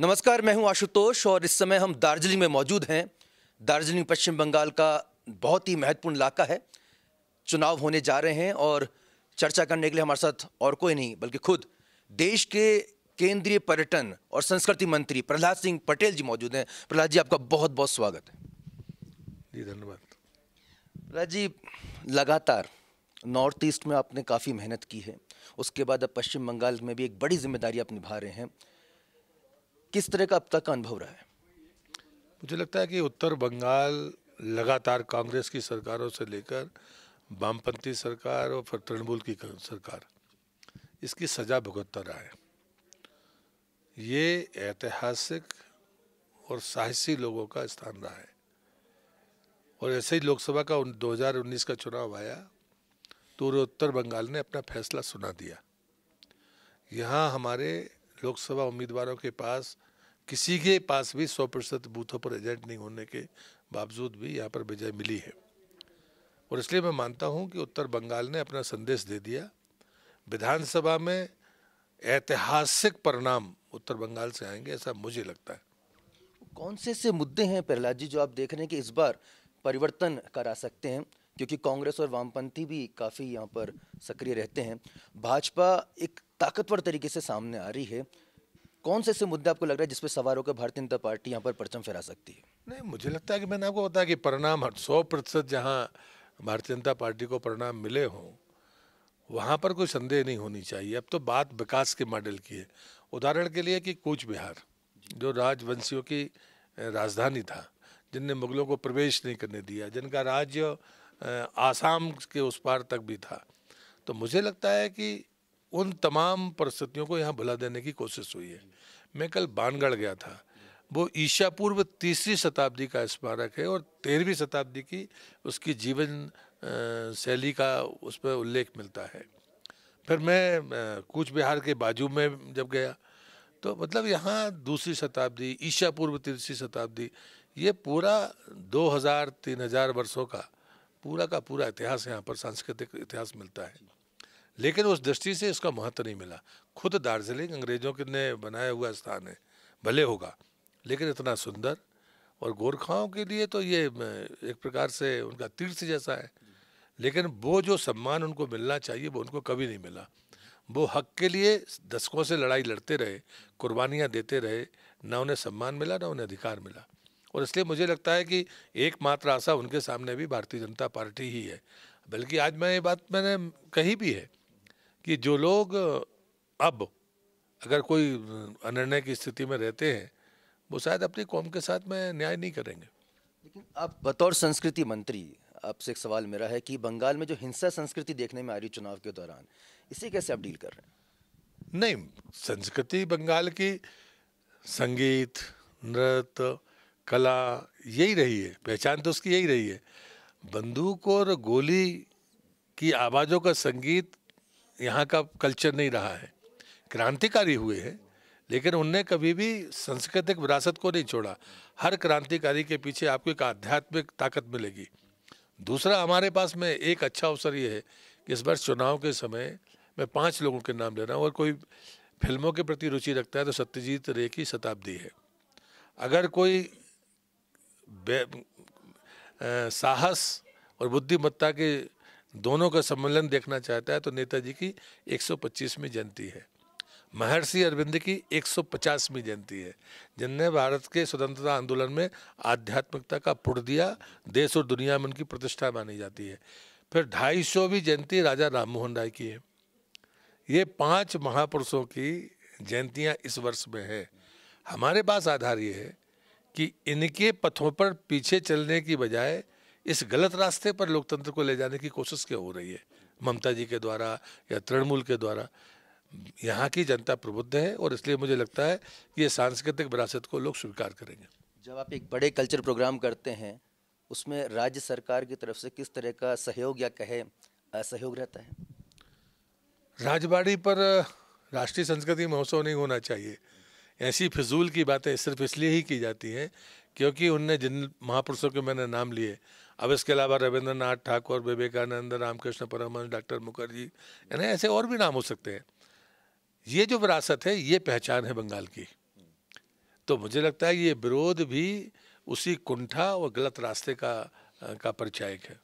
नमस्कार मैं हूं आशुतोष और इस समय हम दार्जिलिंग में मौजूद हैं दार्जिलिंग पश्चिम बंगाल का बहुत ही महत्वपूर्ण इलाका है चुनाव होने जा रहे हैं और चर्चा करने के लिए हमारे साथ और कोई नहीं बल्कि खुद देश के केंद्रीय पर्यटन और संस्कृति मंत्री प्रहलाद सिंह पटेल जी मौजूद हैं प्रहलाद जी आपका बहुत बहुत स्वागत है जी धन्यवाद प्रहलाद जी लगातार नॉर्थ ईस्ट में आपने काफ़ी मेहनत की है उसके बाद अब पश्चिम बंगाल में भी एक बड़ी जिम्मेदारी आप निभा रहे हैं किस तरह का अब तक का अनुभव रहा है मुझे लगता है कि उत्तर बंगाल लगातार कांग्रेस की सरकारों से लेकर वामपंथी सरकार और फिर तृणमूल की सरकार इसकी सजा भुगतता रहा है ये ऐतिहासिक और साहसी लोगों का स्थान रहा है और ऐसे ही लोकसभा का 2019 का चुनाव आया पूर्वोत्तर बंगाल ने अपना फैसला सुना दिया यहाँ हमारे लोकसभा उम्मीदवारों के पास किसी के पास भी सौ प्रतिशत बूथों पर एजेंट नहीं होने के बावजूद भी यहाँ पर विजय मिली है और इसलिए मैं मानता हूँ कि उत्तर बंगाल ने अपना संदेश दे दिया विधानसभा में ऐतिहासिक परिणाम उत्तर बंगाल से आएंगे ऐसा मुझे लगता है कौन से से मुद्दे हैं प्रहलाद जी जो आप देख रहे हैं कि इस बार परिवर्तन करा सकते हैं क्योंकि कांग्रेस और वामपंथी भी काफ़ी यहाँ पर सक्रिय रहते हैं भाजपा एक ताकतवर तरीके से सामने आ रही है कौन से ऐसे मुद्दे आपको लग रहा है जिसपे सवार होकर भारतीय जनता पार्टी यहाँ पर परचम फहरा सकती है नहीं मुझे लगता है कि मैंने आपको बताया कि परिणाम हर सौ प्रतिशत जहाँ भारतीय जनता पार्टी को परिणाम मिले हों वहाँ पर कोई संदेह नहीं होनी चाहिए अब तो बात विकास के मॉडल की है उदाहरण के लिए कि कूच बिहार जो राजवंशियों की राजधानी था जिनने मुगलों को प्रवेश नहीं करने दिया जिनका राज्य आसाम के उस पार तक भी था तो मुझे लगता है कि उन तमाम परिस्थितियों को यहाँ भुला देने की कोशिश हुई है मैं कल बानगढ़ गया था वो ईशा पूर्व तीसरी शताब्दी का स्मारक है और तेरहवीं शताब्दी की उसकी जीवन शैली का उस पर उल्लेख मिलता है फिर मैं कूच बिहार के बाजू में जब गया तो मतलब यहाँ दूसरी शताब्दी ईशा पूर्व तीसरी शताब्दी ये पूरा दो हज़ार तीन हज़ार वर्षों का पूरा का पूरा इतिहास यहाँ पर सांस्कृतिक इतिहास मिलता है लेकिन उस दृष्टि से इसका महत्व नहीं मिला खुद दार्जिलिंग अंग्रेजों के ने बनाया हुआ स्थान है भले होगा लेकिन इतना सुंदर और गोरखाओं के लिए तो ये एक प्रकार से उनका तीर्थ जैसा है लेकिन वो जो सम्मान उनको मिलना चाहिए वो उनको कभी नहीं मिला वो हक के लिए दशकों से लड़ाई लड़ते रहे कुर्बानियाँ देते रहे ना उन्हें सम्मान मिला ना उन्हें अधिकार मिला और इसलिए मुझे लगता है कि एकमात्र आशा उनके सामने भी भारतीय जनता पार्टी ही है बल्कि आज मैं ये बात मैंने कही भी है कि जो लोग अब अगर कोई अनिर्णय की स्थिति में रहते हैं वो शायद अपनी कौम के साथ में न्याय नहीं करेंगे लेकिन आप बतौर संस्कृति मंत्री आपसे एक सवाल मेरा है कि बंगाल में जो हिंसा संस्कृति देखने में आ रही चुनाव के दौरान इसे कैसे आप डील कर रहे हैं नहीं संस्कृति बंगाल की संगीत नृत्य कला यही रही है पहचान तो उसकी यही रही है बंदूक और गोली की आवाज़ों का संगीत यहाँ का कल्चर नहीं रहा है क्रांतिकारी हुए हैं लेकिन उनने कभी भी सांस्कृतिक विरासत को नहीं छोड़ा हर क्रांतिकारी के पीछे आपको एक आध्यात्मिक ताकत मिलेगी दूसरा हमारे पास में एक अच्छा अवसर ये है कि इस बार चुनाव के समय मैं पांच लोगों के नाम ले रहा हूँ और कोई फिल्मों के प्रति रुचि रखता है तो सत्यजीत रे की शताब्दी है अगर कोई साहस और बुद्धिमत्ता के दोनों का सम्मेलन देखना चाहता है तो नेताजी की 125वीं जयंती है महर्षि अरविंद की 150वीं जयंती है जिनने भारत के स्वतंत्रता आंदोलन में आध्यात्मिकता का पुट दिया देश और दुनिया में उनकी प्रतिष्ठा मानी जाती है फिर ढाई सौवीं जयंती राजा राममोहन राय की है ये पांच महापुरुषों की जयंतियां इस वर्ष में है हमारे पास आधार ये है कि इनके पथों पर पीछे चलने की बजाय इस गलत रास्ते पर लोकतंत्र को ले जाने की कोशिश क्यों हो रही है ममता जी के द्वारा या तृणमूल के द्वारा यहाँ की जनता प्रबुद्ध है और इसलिए मुझे लगता है कि ये सांस्कृतिक विरासत को लोग स्वीकार करेंगे जब आप एक बड़े कल्चर प्रोग्राम करते हैं उसमें राज्य सरकार की तरफ से किस तरह का सहयोग या कहे असहयोग रहता है राजबाड़ी पर राष्ट्रीय संस्कृति महोत्सव नहीं होना चाहिए ऐसी फिजूल की बातें सिर्फ इसलिए ही की जाती हैं क्योंकि उनने जिन महापुरुषों के मैंने नाम लिए अब इसके अलावा रविंद्रनाथ ठाकुर विवेकानंद रामकृष्ण परमहंस डॉक्टर मुखर्जी यानी ऐसे और भी नाम हो सकते हैं ये जो विरासत है ये पहचान है बंगाल की तो मुझे लगता है ये विरोध भी उसी कुंठा और गलत रास्ते का का परिचायक है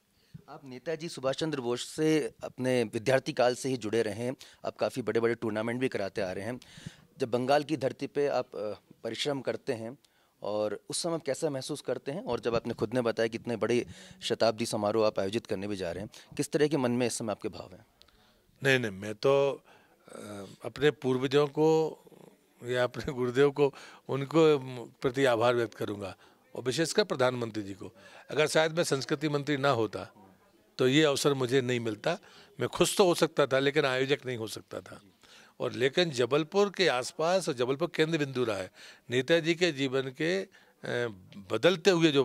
आप नेताजी सुभाष चंद्र बोस से अपने विद्यार्थी काल से ही जुड़े रहे हैं आप काफ़ी बड़े बड़े टूर्नामेंट भी कराते आ रहे हैं जब बंगाल की धरती पे आप परिश्रम करते हैं और उस समय आप कैसा महसूस करते हैं और जब आपने खुद ने बताया कि इतने बड़े शताब्दी समारोह आप आयोजित करने भी जा रहे हैं किस तरह के मन में इस समय आपके भाव हैं नहीं नहीं मैं तो अपने पूर्वजों को या अपने गुरुदेव को उनको प्रति आभार व्यक्त करूंगा और विशेषकर प्रधानमंत्री जी को अगर शायद मैं संस्कृति मंत्री ना होता तो ये अवसर मुझे नहीं मिलता मैं खुश तो हो सकता था लेकिन आयोजक नहीं हो सकता था और लेकिन जबलपुर के आसपास और जबलपुर केंद्र बिंदु रहा है नेताजी के जीवन के बदलते हुए जो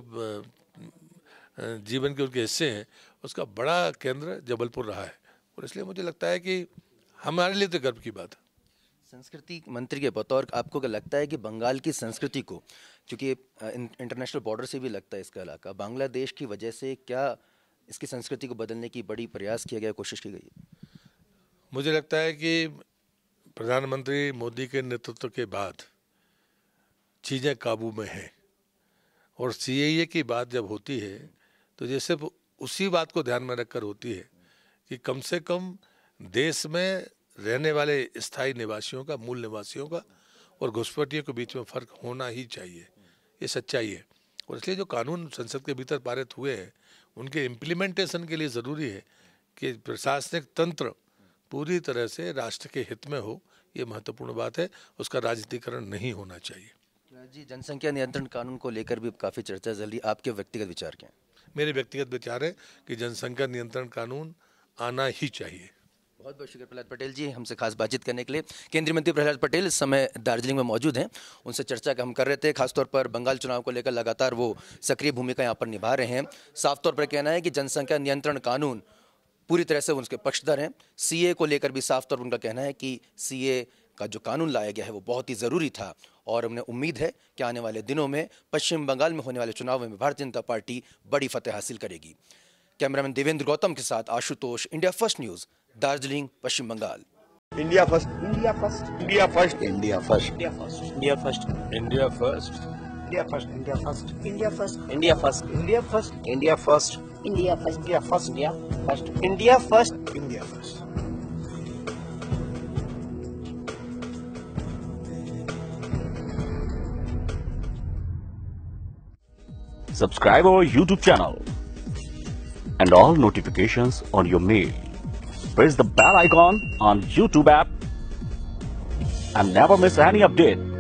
जीवन के उनके हिस्से हैं उसका बड़ा केंद्र जबलपुर रहा है और इसलिए मुझे लगता है कि हमारे लिए तो गर्व की बात है संस्कृति मंत्री के बतौर आपको क्या लगता है कि बंगाल की संस्कृति को क्योंकि इंटरनेशनल बॉर्डर से भी लगता है इसका इलाका बांग्लादेश की वजह से क्या इसकी संस्कृति को बदलने की बड़ी प्रयास किया गया कोशिश की गई मुझे लगता है कि प्रधानमंत्री मोदी के नेतृत्व के बाद चीज़ें काबू में हैं और सी e की बात जब होती है तो ये सिर्फ उसी बात को ध्यान में रखकर होती है कि कम से कम देश में रहने वाले स्थायी निवासियों का मूल निवासियों का और घुसपैठियों के बीच में फ़र्क होना ही चाहिए ये सच्चाई है और इसलिए जो कानून संसद के भीतर पारित हुए हैं उनके इम्प्लीमेंटेशन के लिए ज़रूरी है कि प्रशासनिक तंत्र पूरी तरह से राष्ट्र के हित में हो ये महत्वपूर्ण बात है उसका राजनीतिकरण नहीं होना चाहिए जी जनसंख्या नियंत्रण कानून को लेकर भी काफ़ी चर्चा चल रही आपके व्यक्तिगत विचार क्या हैं मेरे व्यक्तिगत विचार है कि जनसंख्या नियंत्रण कानून आना ही चाहिए बहुत बहुत शुक्रिया प्रहलाद पटेल जी हमसे खास बातचीत करने के लिए केंद्रीय मंत्री प्रहलाद पटेल इस समय दार्जिलिंग में मौजूद हैं उनसे चर्चा हम कर रहे थे खासतौर पर बंगाल चुनाव को लेकर लगातार वो सक्रिय भूमिका यहाँ पर निभा रहे हैं साफ तौर पर कहना है कि जनसंख्या नियंत्रण कानून पूरी तरह से उनके पक्षधर हैं सी को लेकर भी साफ तौर पर उनका कहना है कि सी का जो कानून लाया गया है वो बहुत ही ज़रूरी था और उन्हें उम्मीद है कि आने वाले दिनों में पश्चिम बंगाल में होने वाले चुनाव में भारतीय जनता पार्टी बड़ी फतेह हासिल करेगी कैमरामैन देवेंद्र गौतम के साथ Ashutosh India first news Darjeeling Paschim Bengal India first India first India first India first India first India first India first India first India first India first India first India first India first India first. India first. India first. India first. India first. Subscribe our YouTube channel and all notifications on your mail. Press the bell icon on YouTube app and never miss any update.